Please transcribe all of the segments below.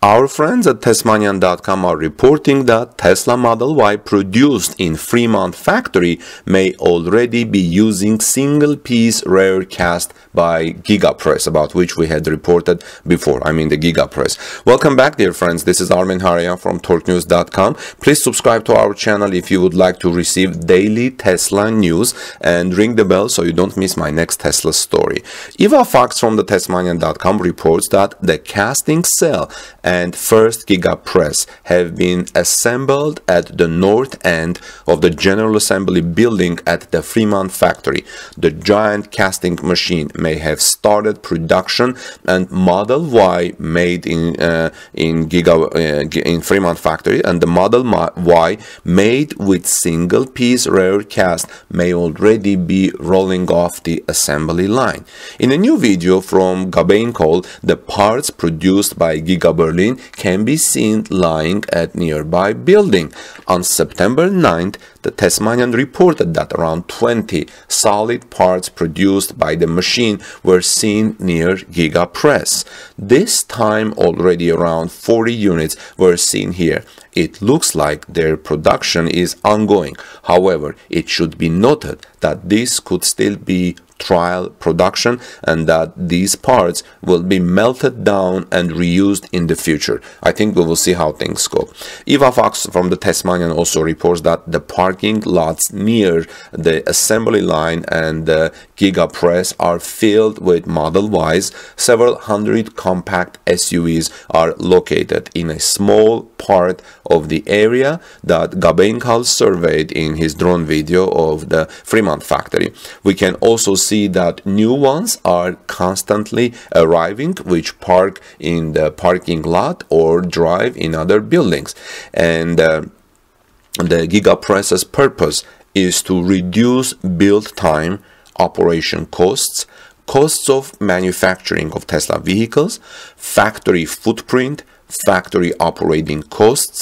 Our friends at Tesmanian.com are reporting that Tesla Model Y produced in Fremont factory may already be using single-piece rare cast by GigaPress, about which we had reported before, I mean the GigaPress. Welcome back, dear friends. This is Armin Haria from TorqueNews.com. Please subscribe to our channel if you would like to receive daily Tesla news and ring the bell so you don't miss my next Tesla story. Eva Fox from the Tesmanian.com reports that the casting cell and 1st Gigapress have been assembled at the north end of the General Assembly building at the Fremont factory. The giant casting machine may have started production and Model Y made in uh, in Giga uh, in Fremont factory and the Model Y made with single piece rare cast may already be rolling off the assembly line. In a new video from Gabain Cole, the parts produced by Giga Berlin can be seen lying at nearby building. On September 9th, the Tasmanian reported that around 20 solid parts produced by the machine were seen near Giga Press. This time already around 40 units were seen here. It looks like their production is ongoing. However, it should be noted that this could still be trial production and that these parts will be melted down and reused in the future. I think we will see how things go. Eva Fox from the Tasmanian also reports that the parking lots near the assembly line and the Giga Press are filled with Model Ys. Several hundred compact SUVs are located in a small part of the area that Gabenkal surveyed in his drone video of the Fremont factory. We can also see that new ones are constantly arriving, which park in the parking lot or drive in other buildings. And uh, the GigaPress's purpose is to reduce build time, operation costs, costs of manufacturing of Tesla vehicles, factory footprint, factory operating costs,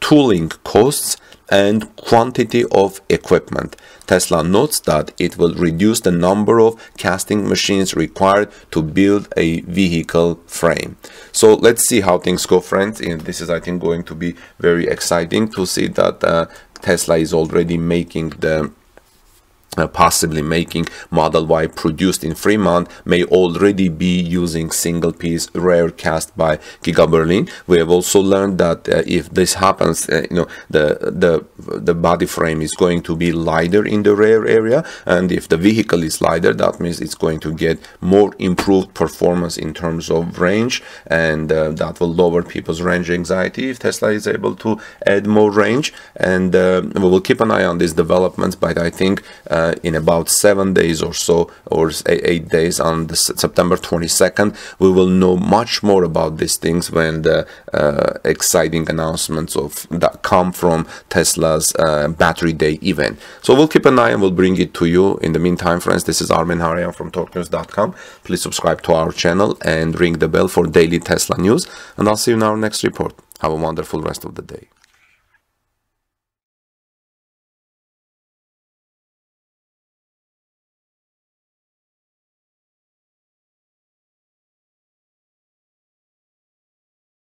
tooling costs and quantity of equipment. Tesla notes that it will reduce the number of casting machines required to build a vehicle frame. So let's see how things go friends and this is I think going to be very exciting to see that uh, Tesla is already making the possibly making Model Y produced in Fremont may already be using single piece rare cast by Giga Berlin. We have also learned that uh, if this happens, uh, you know, the, the, the body frame is going to be lighter in the rear area. And if the vehicle is lighter, that means it's going to get more improved performance in terms of range. And uh, that will lower people's range anxiety if Tesla is able to add more range. And uh, we will keep an eye on these developments, but I think uh, uh, in about seven days or so, or eight days on September 22nd. We will know much more about these things when the uh, exciting announcements of that come from Tesla's uh, Battery Day event. So we'll keep an eye and we'll bring it to you. In the meantime, friends, this is Armin Harian from TalkNews.com. Please subscribe to our channel and ring the bell for daily Tesla news. And I'll see you in our next report. Have a wonderful rest of the day.